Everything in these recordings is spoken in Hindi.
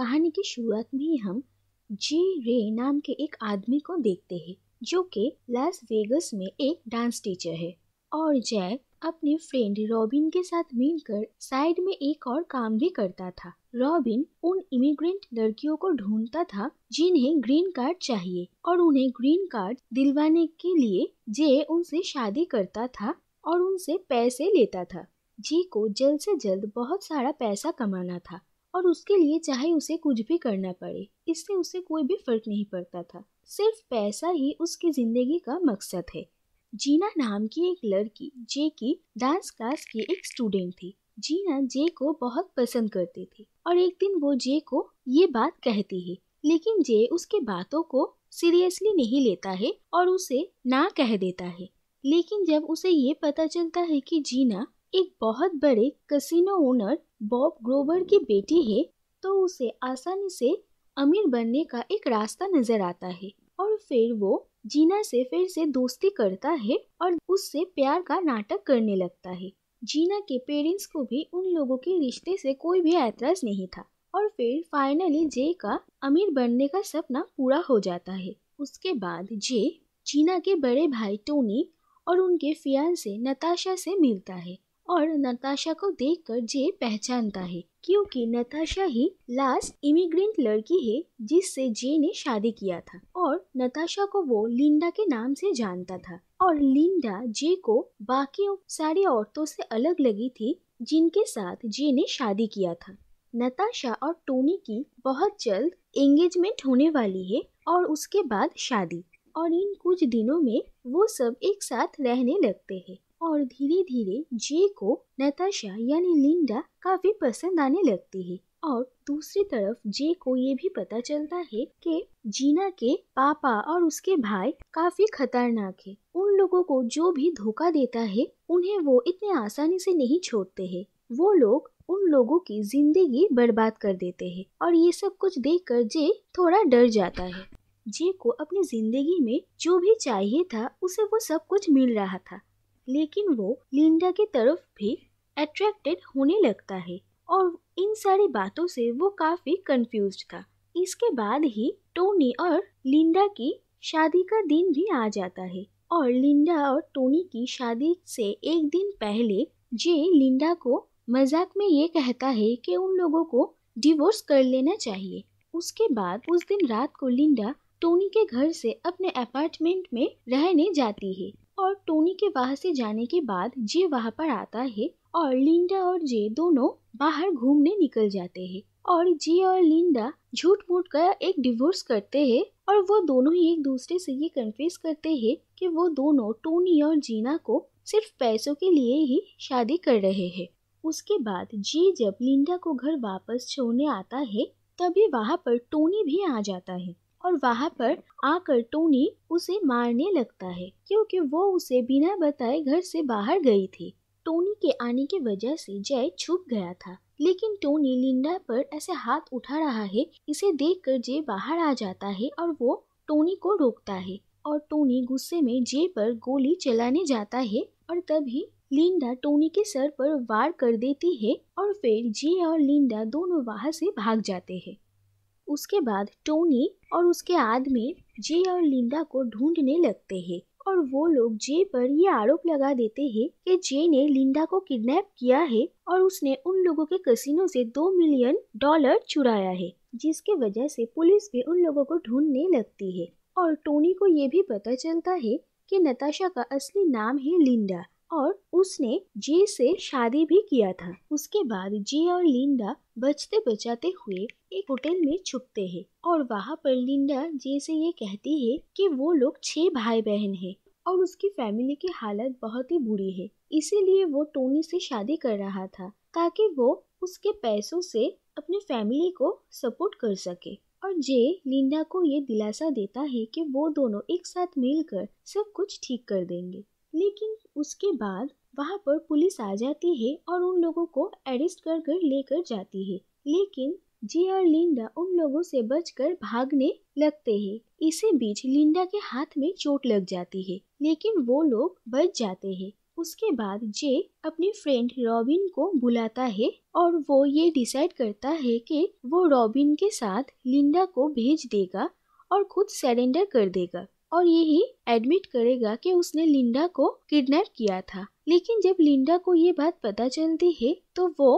कहानी की शुरुआत में ही हम जी रे नाम के एक आदमी को देखते हैं जो कि लास वेगस में एक डांस टीचर है और जैक अपने फ्रेंड रॉबिन के साथ मिलकर साइड में एक और काम भी करता था रॉबिन उन इमिग्रेंट लड़कियों को ढूंढता था जिन्हें ग्रीन कार्ड चाहिए और उन्हें ग्रीन कार्ड दिलवाने के लिए जे उनसे शादी करता था और उनसे पैसे लेता था जी को जल्द से जल्द बहुत सारा पैसा कमाना था और उसके लिए चाहे उसे कुछ भी करना पड़े इससे उसे कोई भी फर्क नहीं पड़ता था सिर्फ पैसा ही उसकी जिंदगी का मकसद है जीना नाम की एक लड़की जे की डांस क्लास की एक स्टूडेंट थी जीना जे को बहुत पसंद करती थी और एक दिन वो जे को ये बात कहती है लेकिन जे उसके बातों को सीरियसली नहीं लेता है और उसे ना कह देता है लेकिन जब उसे ये पता चलता है कि जीना एक बहुत बड़े कसिनो ओनर बॉब ग्रोवर की बेटी है तो उसे आसानी से अमीर बनने का एक रास्ता नजर आता है और फिर वो जीना से फिर से दोस्ती करता है और उससे प्यार का नाटक करने लगता है जीना के पेरेंट्स को भी उन लोगों के रिश्ते से कोई भी ऐतराज नहीं था और फिर फाइनली जे का अमीर बनने का सपना पूरा हो जाता है उसके बाद जे जीना के बड़े भाई टोनी और उनके फियांसे नताशा से मिलता है और नताशा को देखकर जे पहचानता है क्योंकि नताशा ही लास्ट इमिग्रेंट लड़की है जिससे जे ने शादी किया था और नताशा को वो लिंडा के नाम से जानता था और लिंडा जे को बाकी सारी औरतों से अलग लगी थी जिनके साथ जे ने शादी किया था नताशा और टोनी की बहुत जल्द एंगेजमेंट होने वाली है और उसके बाद शादी और इन कुछ दिनों में वो सब एक साथ रहने लगते हैं और धीरे धीरे जे को नताशा यानी लिंडा काफी पसंद आने लगती है और दूसरी तरफ जे को ये भी पता चलता है कि जीना के पापा और उसके भाई काफी खतरनाक है उन लोगों को जो भी धोखा देता है उन्हें वो इतने आसानी से नहीं छोड़ते हैं वो लोग उन लोगों की जिंदगी बर्बाद कर देते हैं और ये सब कुछ देखकर जे थोड़ा डर जाता है जे को अपनी जिंदगी में जो भी चाहिए था उसे वो सब कुछ मिल रहा था लेकिन वो लिंडा की तरफ भी अट्रैक्टेड होने लगता है और इन सारी बातों से वो काफी कंफ्यूज था इसके बाद ही टोनी और लिंडा की शादी का दिन भी आ जाता है और लिंडा और टोनी की शादी से एक दिन पहले जे लिंडा को मजाक में ये कहता है कि उन लोगों को डिवोर्स कर लेना चाहिए उसके बाद उस दिन रात को लिंडा टोनी के घर से अपने अपार्टमेंट में रहने जाती है और टोनी के वहाँ से जाने के बाद जे वहाँ पर आता है और लिंडा और जे दोनों बाहर घूमने निकल जाते हैं और जे और लिंडा झूठ मूठ का एक डिवोर्स करते हैं और वो दोनों ही एक दूसरे से ये कन्फ्यूज करते हैं कि वो दोनों टोनी और जीना को सिर्फ पैसों के लिए ही शादी कर रहे हैं उसके बाद जी जब लिंडा को घर वापस छोड़ने आता है तभी वहाँ पर टोनी भी आ जाता है और वहाँ पर आकर टोनी उसे मारने लगता है क्योंकि वो उसे बिना बताए घर से बाहर गई थी टोनी के आने की वजह से जय छुप गया था लेकिन टोनी लिंडा पर ऐसे हाथ उठा रहा है इसे देखकर जय बाहर आ जाता है और वो टोनी को रोकता है और टोनी गुस्से में जे पर गोली चलाने जाता है और तभी लिंडा टोनी के सर पर वार कर देती है और फिर जे और लिंडा दोनों वहां से भाग जाते हैं उसके बाद टोनी और उसके आदमी जे और लिंडा को ढूंढने लगते हैं और वो लोग जे पर ये आरोप लगा देते हैं कि जे ने लिंडा को किडनैप किया है और उसने उन लोगों के कसिनो से दो मिलियन डॉलर चुराया है जिसके वजह से पुलिस भी उन लोगों को ढूंढने लगती है और टोनी को ये भी पता चलता है कि नताशा का असली नाम है लिंडा और उसने जे से शादी भी किया था उसके बाद जे और लिंडा बचते बचाते हुए एक होटल में छुपते हैं और वहाँ पर लिंडा जे से ये कहती है कि वो लोग छह भाई बहन हैं और उसकी फैमिली की हालत बहुत ही बुरी है इसीलिए वो टोनी से शादी कर रहा था ताकि वो उसके पैसों से अपने फैमिली को सपोर्ट कर सके और जे लिंडा को ये दिलासा देता है कि वो दोनों एक साथ मिलकर सब कुछ ठीक कर देंगे लेकिन उसके बाद वहाँ पर पुलिस आ जाती है और उन लोगों को अरेस्ट कर कर लेकर जाती है लेकिन जी और लिंडा उन लोगों से बचकर भागने लगते हैं इसी बीच लिंडा के हाथ में चोट लग जाती है लेकिन वो लोग बच जाते हैं उसके बाद जे अपनी फ्रेंड रॉबिन को बुलाता है और वो ये डिसाइड करता है कि वो रॉबिन के साथ लिंडा को भेज देगा और खुद सरेंडर कर देगा और यही एडमिट करेगा कि उसने लिंडा को किडनैप किया था लेकिन जब लिंडा को ये बात पता चलती है तो वो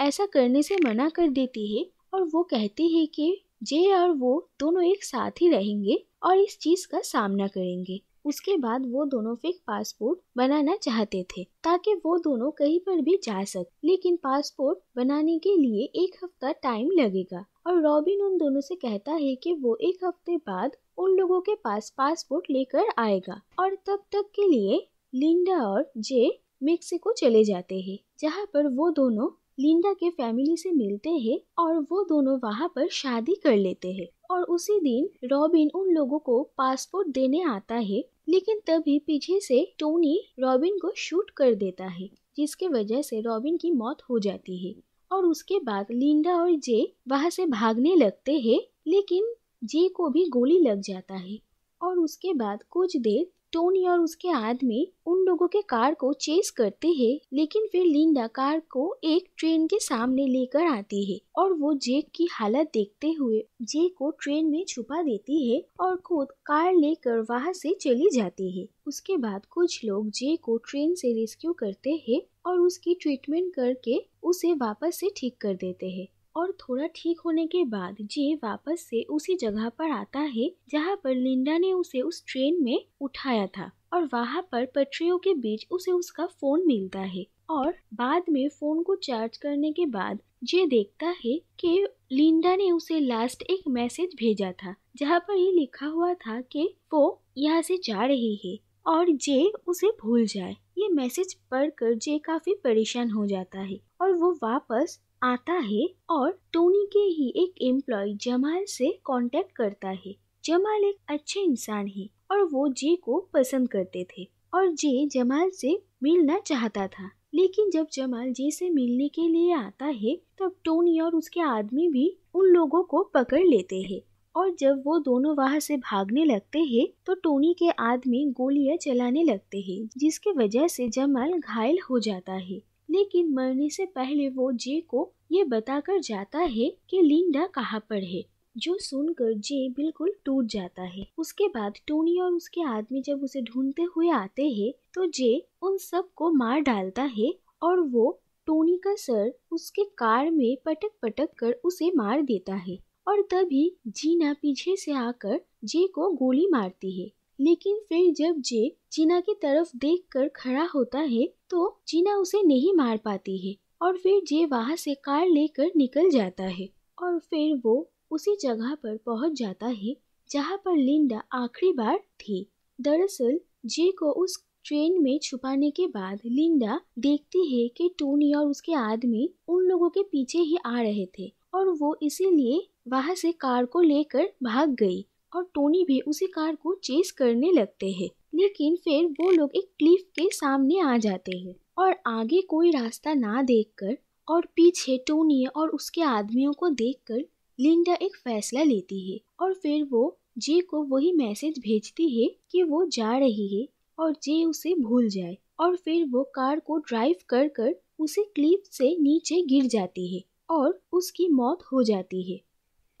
ऐसा करने से मना कर देती है और वो कहती है कि जे और वो दोनों एक साथ ही रहेंगे और इस चीज का सामना करेंगे उसके बाद वो दोनों फेक पासपोर्ट बनाना चाहते थे ताकि वो दोनों कहीं पर भी जा सके लेकिन पासपोर्ट बनाने के लिए एक हफ्ता टाइम लगेगा और रॉबिन उन दोनों से कहता है कि वो एक हफ्ते बाद उन लोगों के पास पासपोर्ट लेकर आएगा और तब तक के लिए लिंडा और जे मेक्सिको चले जाते हैं जहाँ पर वो दोनों लिंडा के फैमिली से मिलते हैं और वो दोनों वहाँ पर शादी कर लेते हैं और उसी दिन रॉबिन उन लोगों को पासपोर्ट देने आता है लेकिन तभी पीछे से टोनी रॉबिन को शूट कर देता है जिसके वजह से रॉबिन की मौत हो जाती है और उसके बाद लिंडा और जे वहाँ से भागने लगते हैं लेकिन जे को भी गोली लग जाता है और उसके बाद कुछ देर टोनी और उसके आदमी उन लोगों के कार को चेस करते हैं लेकिन फिर लिंडा कार को एक ट्रेन के सामने लेकर आती है और वो जेक की हालत देखते हुए जेक को ट्रेन में छुपा देती है और खुद कार लेकर वहां से चली जाती है उसके बाद कुछ लोग जे को ट्रेन से रेस्क्यू करते हैं और उसकी ट्रीटमेंट करके उसे वापस से ठीक कर देते हैं और थोड़ा ठीक होने के बाद जे वापस से उसी जगह पर आता है जहाँ पर लिंडा ने उसे उस ट्रेन में उठाया था और वहाँ पर पटरियों के बीच उसे उसका फोन मिलता है और बाद में फोन को चार्ज करने के बाद जे देखता है कि लिंडा ने उसे लास्ट एक मैसेज भेजा था जहाँ पर ये लिखा हुआ था कि वो यहाँ से जा रही है और जे उसे भूल जाए ये मैसेज पढ़कर जे काफी परेशान हो जाता है और वो वापस आता है और टोनी के ही एक एम्प्लॉय जमाल से कांटेक्ट करता है जमाल एक अच्छे इंसान है और वो जे को पसंद करते थे और जे जमाल से मिलना चाहता था लेकिन जब जमाल जे से मिलने के लिए आता है तब टोनी और उसके आदमी भी उन लोगों को पकड़ लेते हैं और जब वो दोनों वहाँ से भागने लगते हैं तो टोनी के आदमी गोलियां चलाने लगते हैं जिसके वजह से जमाल घायल हो जाता है लेकिन मरने से पहले वो जे को ये बताकर जाता है कि लिंडा कहाँ पर है जो सुनकर जे बिल्कुल टूट जाता है उसके बाद टोनी और उसके आदमी जब उसे ढूंढते हुए आते हैं तो जे उन सब को मार डालता है और वो टोनी का सर उसके कार में पटक पटक कर उसे मार देता है और तभी जीना पीछे से आकर जे को गोली मारती है लेकिन फिर जब जे चीना की तरफ देखकर खड़ा होता है तो चीना उसे नहीं मार पाती है और फिर जे वहाँ से कार लेकर निकल जाता है और फिर वो उसी जगह पर पहुंच जाता है जहाँ पर लिंडा आखिरी बार थी दरअसल जे को उस ट्रेन में छुपाने के बाद लिंडा देखती है कि टोनी और उसके आदमी उन लोगों के पीछे ही आ रहे थे और वो इसीलिए वहाँ से कार को लेकर भाग गई और टोनी भी उसी कार को चेस करने लगते हैं लेकिन फिर वो लोग एक क्लिफ के सामने आ जाते हैं और आगे कोई रास्ता ना देखकर और पीछे टोनी और उसके आदमियों को देखकर लिंडा एक फैसला लेती है और फिर वो जे को वही मैसेज भेजती है कि वो जा रही है और जे उसे भूल जाए और फिर वो कार को ड्राइव कर कर उसे क्लिफ से नीचे गिर जाती है और उसकी मौत हो जाती है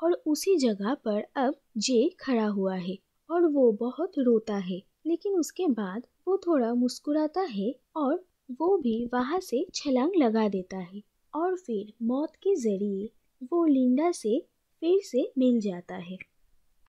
और उसी जगह पर अब जे खड़ा हुआ है और वो बहुत रोता है लेकिन उसके बाद वो थोड़ा मुस्कुराता है और वो भी वहाँ से छलांग लगा देता है और फिर मौत के जरिए वो लिंडा से फिर से मिल जाता है